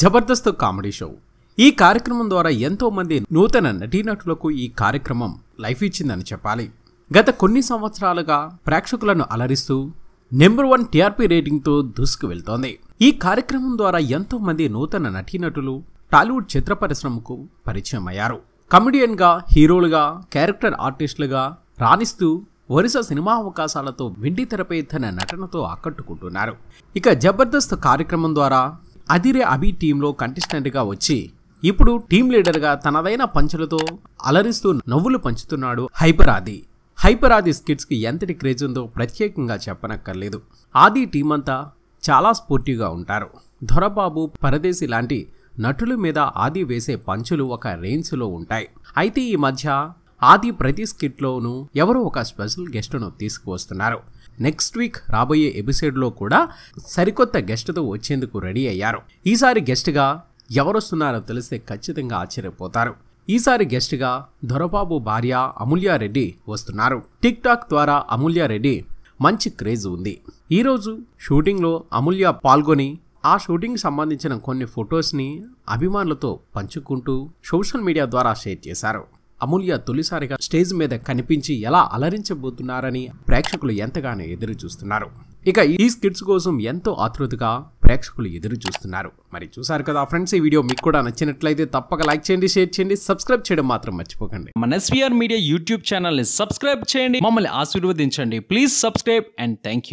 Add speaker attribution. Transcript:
Speaker 1: Jabardasth comedy show ఈ కార్యక్రమం ద్వారా ఎంతోమంది నూతన నటీనటులకు ఈ కార్యక్రమం లైఫ్ ఇచ్చిందని చెప్పాలి గత కొన్ని సంవత్సరాలుగా ప్రేక్షకులను అలరిస్తూ నెంబర్ వన్ టీఆర్పీ రేటింగ్తో దూసుకు వెళ్తోంది ఈ కార్యక్రమం ద్వారా ఎంతోమంది నూతన నటీనటులు టాలీవుడ్ చిత్ర పరిశ్రమకు పరిచయం అయ్యారు కమెడియన్గా హీరోలుగా క్యారెక్టర్ ఆర్టిస్టులుగా రాణిస్తూ వరుస సినిమా అవకాశాలతో వెండి తెరపై తన నటనతో ఆకట్టుకుంటున్నారు ఇక జబర్దస్త్ కార్యక్రమం ద్వారా అదిరే అభి టీంలో కంటెస్టెంట్గా వచ్చి ఇప్పుడు టీం లీడర్గా తనదైన పంచులతో అలరిస్తూ నవ్వులు పంచుతున్నాడు హైపర్ ఆది హైపర్ ఆది స్కిట్స్కి ఎంతటి క్రేజ్ ఉందో ప్రత్యేకంగా చెప్పనక్కర్లేదు ఆది టీం అంతా చాలా స్పోర్టివ్గా ఉంటారు దొరబాబు పరదేశి లాంటి నటుల మీద ఆది వేసే పంచులు ఒక రేంజ్లో ఉంటాయి అయితే ఈ మధ్య ఆది ప్రతి స్కిట్లోనూ ఎవరో ఒక స్పెషల్ గెస్ట్ను తీసుకువస్తున్నారు నెక్స్ట్ వీక్ రాబోయే ఎపిసోడ్లో కూడా సరికొత్త గెస్ట్తో వచ్చేందుకు రెడీ అయ్యారు ఈసారి గెస్ట్గా ఎవరొస్తున్నారో తెలిస్తే ఖచ్చితంగా ఆశ్చర్యపోతారు ఈసారి గెస్ట్గా దొరబాబు భార్య అమూల్యారెడ్డి వస్తున్నారు టిక్ టాక్ ద్వారా అమూల్యారెడ్డి మంచి క్రేజ్ ఉంది ఈరోజు షూటింగ్లో అమూల్య పాల్గొని ఆ షూటింగ్ సంబంధించిన కొన్ని ఫొటోస్ని అభిమానులతో పంచుకుంటూ సోషల్ మీడియా ద్వారా షేర్ చేశారు అమూల్య తొలిసారిగా స్టేజ్ మీద కనిపించి ఎలా అలరించబోతున్నారని ప్రేక్షకులు ఎంతగానో ఎదురు చూస్తున్నారు ఇక ఈ స్కిట్స్ కోసం ఎంతో ఆతృతగా ప్రేక్షకులు ఎదురు చూస్తున్నారు మరి చూసారు కదా ఫ్రెండ్స్ ఈ వీడియో మీకు కూడా నచ్చినట్లయితే తప్పక లైక్ చేయండి షేర్ చేయండి సబ్స్క్రైబ్ చేయడం మాత్రం మర్చిపోకండి మన ఎస్వీఆర్ మీడియా యూట్యూబ్ ఛానల్ ని సబ్స్క్రైబ్ చేయండి మమ్మల్ని ఆశీర్వదించండి ప్లీజ్ సబ్స్క్రైబ్ అండ్ థ్యాంక్